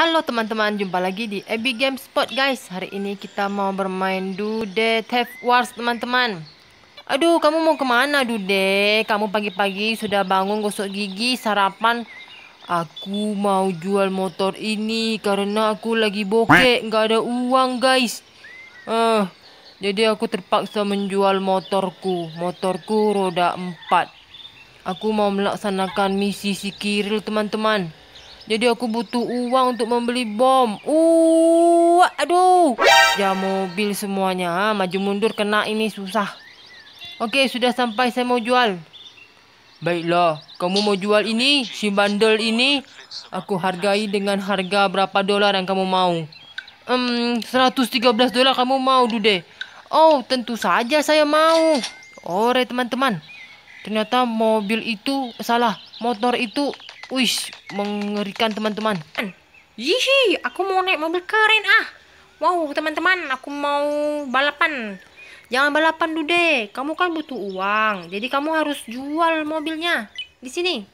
Halo teman-teman, jumpa lagi di Abby Game Spot guys Hari ini kita mau bermain Dude Theft Wars teman-teman Aduh, kamu mau kemana Dude? Kamu pagi-pagi sudah bangun gosok gigi, sarapan Aku mau jual motor ini karena aku lagi bokek, nggak ada uang guys uh, Jadi aku terpaksa menjual motorku Motorku roda 4 Aku mau melaksanakan misi si Kiril teman-teman jadi aku butuh uang untuk membeli bom. Uh, aduh. Ya mobil semuanya, ah, maju mundur kena ini susah. Oke, sudah sampai saya mau jual. Baiklah, kamu mau jual ini, si bandel ini, aku hargai dengan harga berapa dolar yang kamu mau. Um, 113 dolar kamu mau, Dude. Oh, tentu saja saya mau. Ore, teman-teman. Ternyata mobil itu salah, motor itu Wih, mengerikan teman-teman. Yihi, aku mau naik mobil keren ah. Wow, teman-teman, aku mau balapan. Jangan balapan dulu deh. kamu kan butuh uang. Jadi kamu harus jual mobilnya di sini.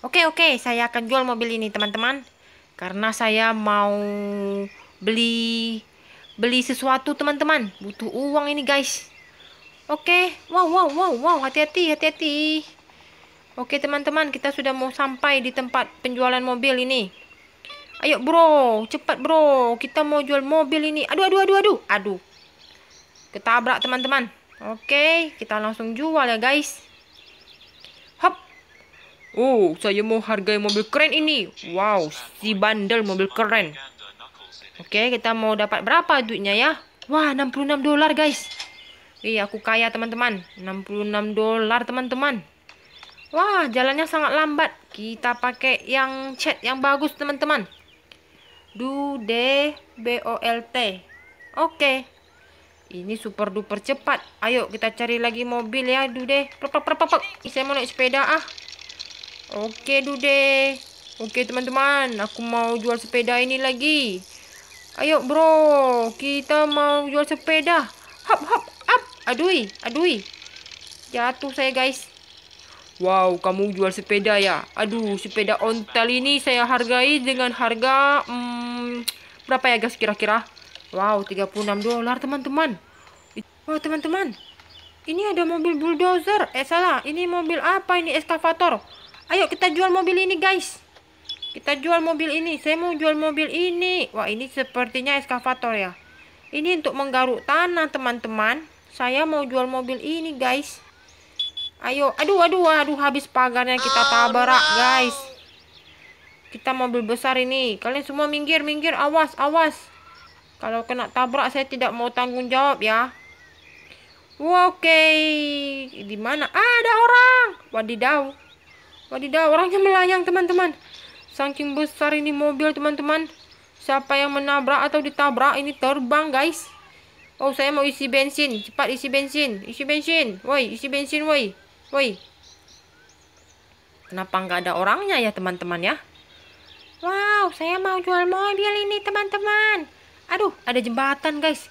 Oke, oke, saya akan jual mobil ini, teman-teman. Karena saya mau beli beli sesuatu, teman-teman. Butuh uang ini, guys. Oke, wow, wow, wow, wow, hati-hati, hati-hati. Oke teman-teman, kita sudah mau sampai di tempat penjualan mobil ini. Ayo bro, cepat bro, kita mau jual mobil ini. Aduh, aduh, aduh, aduh, aduh. Kita abrak teman-teman. Oke, kita langsung jual ya guys. Hop. Oh, saya mau hargai mobil keren ini. Wow, si bandel mobil keren. Oke, kita mau dapat berapa duitnya ya? Wah, 66 dolar guys. Iya, aku kaya teman-teman. 66 dolar teman-teman. Wah, jalannya sangat lambat. Kita pakai yang chat yang bagus, teman-teman. Du D B O L T. Oke. Okay. Ini super duper cepat. Ayo kita cari lagi mobil ya, Dude. Perpep. plek Saya mau naik sepeda ah. Oke, okay, Dude. Oke, okay, teman-teman. Aku mau jual sepeda ini lagi. Ayo, Bro. Kita mau jual sepeda. Hop hop up. Aduh aduh. Jatuh saya, guys. Wow, kamu jual sepeda ya? Aduh, sepeda ontel ini saya hargai dengan harga hmm, berapa ya guys kira-kira? Wow, 36 dolar teman-teman. Wow, teman-teman. Ini ada mobil bulldozer. Eh, salah. Ini mobil apa ini? Eskavator. Ayo kita jual mobil ini, guys. Kita jual mobil ini. Saya mau jual mobil ini. Wah, ini sepertinya eskavator ya. Ini untuk menggaruk tanah, teman-teman. Saya mau jual mobil ini, guys. Ayo, aduh, aduh, aduh, habis pagarnya kita tabrak, guys. Kita mobil besar ini. Kalian semua minggir, minggir, awas, awas. Kalau kena tabrak saya tidak mau tanggung jawab ya. Oke, okay. di mana? Ah, ada orang. Wadidaw. Wadidaw, orangnya melayang, teman-teman. Saking besar ini mobil, teman-teman. Siapa yang menabrak atau ditabrak ini terbang, guys. Oh, saya mau isi bensin. Cepat isi bensin. Isi bensin. Woi, isi bensin, woi. Woi, kenapa nggak ada orangnya ya teman-teman ya? Wow, saya mau jual mobil ini teman-teman. Aduh, ada jembatan guys.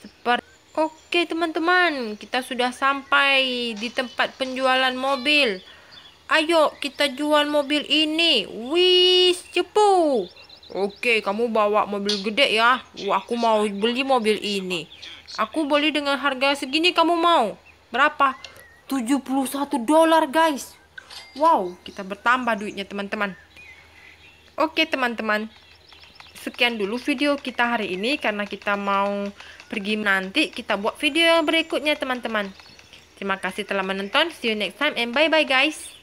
Seperti Oke teman-teman, kita sudah sampai di tempat penjualan mobil. Ayo kita jual mobil ini. Wis, cepu. Oke, kamu bawa mobil gede ya. Wah, aku mau beli mobil ini. Aku beli dengan harga segini kamu mau. Berapa? 71 dolar guys. Wow, kita bertambah duitnya teman-teman. Oke teman-teman, sekian dulu video kita hari ini karena kita mau pergi nanti kita buat video yang berikutnya teman-teman. Terima kasih telah menonton. See you next time and bye-bye guys.